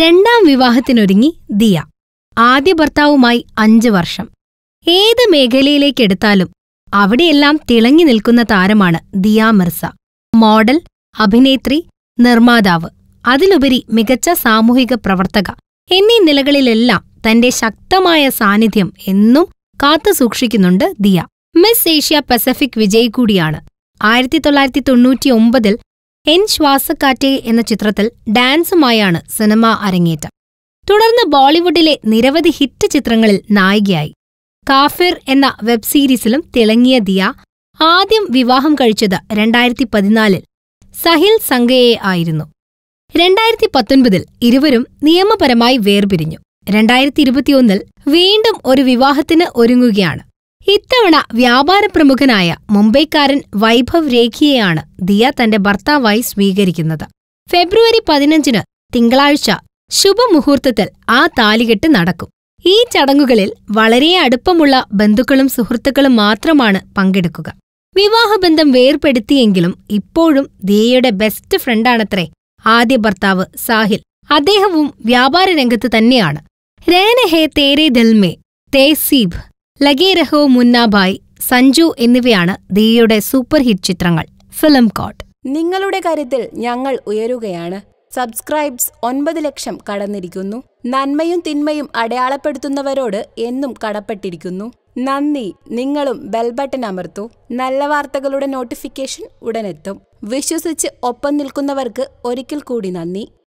രണ്ടാം വിവാഹത്തിനൊരുങ്ങി ദിയ ആദ്യ ഭർത്താവുമായി അഞ്ചു വർഷം ഏത് മേഖലയിലേക്കെടുത്താലും അവിടെയെല്ലാം തിളങ്ങി നിൽക്കുന്ന താരമാണ് ദിയ മിർസ മോഡൽ അഭിനേത്രി നിർമ്മാതാവ് അതിലുപരി മികച്ച സാമൂഹിക പ്രവർത്തക എന്നീ നിലകളിലെല്ലാം തന്റെ ശക്തമായ സാന്നിധ്യം എന്നും കാത്തുസൂക്ഷിക്കുന്നുണ്ട് ദിയ മിസ് ഏഷ്യ പസഫിക് വിജയി കൂടിയാണ് ആയിരത്തി തൊള്ളായിരത്തി തൊണ്ണൂറ്റിയൊമ്പതിൽ എൻ ശ്വാസക്കാറ്റെ എന്ന ചിത്രത്തിൽ ഡാൻസുമായാണ് സിനിമ അരങ്ങേറ്റം തുടർന്ന് ബോളിവുഡിലെ നിരവധി ഹിറ്റ് ചിത്രങ്ങളിൽ നായികയായി കാഫിർ എന്ന വെബ് സീരീസിലും തിളങ്ങിയ ദിയ ആദ്യം വിവാഹം കഴിച്ചത് രണ്ടായിരത്തി പതിനാലിൽ സഹിൽ സംഗയെ ആയിരുന്നു രണ്ടായിരത്തി പത്തൊൻപതിൽ ഇരുവരും നിയമപരമായി വേർപിരിഞ്ഞു രണ്ടായിരത്തി ഇരുപത്തിയൊന്നിൽ വീണ്ടും ഒരു വിവാഹത്തിന് ഒരുങ്ങുകയാണ് ഇത്തവണ വ്യാപാര പ്രമുഖനായ മുംബൈക്കാരൻ വൈഭവ് രേഖിയെയാണ് ദിയ തന്റെ ഭർത്താവായി സ്വീകരിക്കുന്നത് ഫെബ്രുവരി പതിനഞ്ചിന് തിങ്കളാഴ്ച ശുഭമുഹൂർത്തത്തിൽ ആ താലികെട്ട് നടക്കും ഈ ചടങ്ങുകളിൽ വളരെ അടുപ്പമുള്ള ബന്ധുക്കളും സുഹൃത്തുക്കളും മാത്രമാണ് പങ്കെടുക്കുക വിവാഹബന്ധം വേർപെടുത്തിയെങ്കിലും ഇപ്പോഴും ദിയയുടെ ബെസ്റ്റ് ഫ്രണ്ടാണത്രേ ആദ്യ ഭർത്താവ് സാഹിൽ അദ്ദേഹവും വ്യാപാര രംഗത്ത് തന്നെയാണ് രേനഹേ തേരെ ദിൽമേ തേസീബ് ലഗേരഹോ മുന്നാബായ് സഞ്ജു എന്നിവയാണ് ദിയയുടെ സൂപ്പർ ഹിറ്റ് ചിത്രങ്ങൾ ഫിലിം കോട്ട് നിങ്ങളുടെ കാര്യത്തിൽ ഞങ്ങൾ ഉയരുകയാണ് സബ്സ്ക്രൈബ്സ് ഒൻപത് ലക്ഷം കടന്നിരിക്കുന്നു നന്മയും തിന്മയും അടയാളപ്പെടുത്തുന്നവരോട് എന്നും കടപ്പെട്ടിരിക്കുന്നു നന്ദി നിങ്ങളും ബെൽ ബട്ടൺ അമർത്തു നല്ല വാർത്തകളുടെ നോട്ടിഫിക്കേഷൻ ഉടനെത്തും വിശ്വസിച്ച് ഒപ്പം നിൽക്കുന്നവർക്ക് ഒരിക്കൽ കൂടി നന്ദി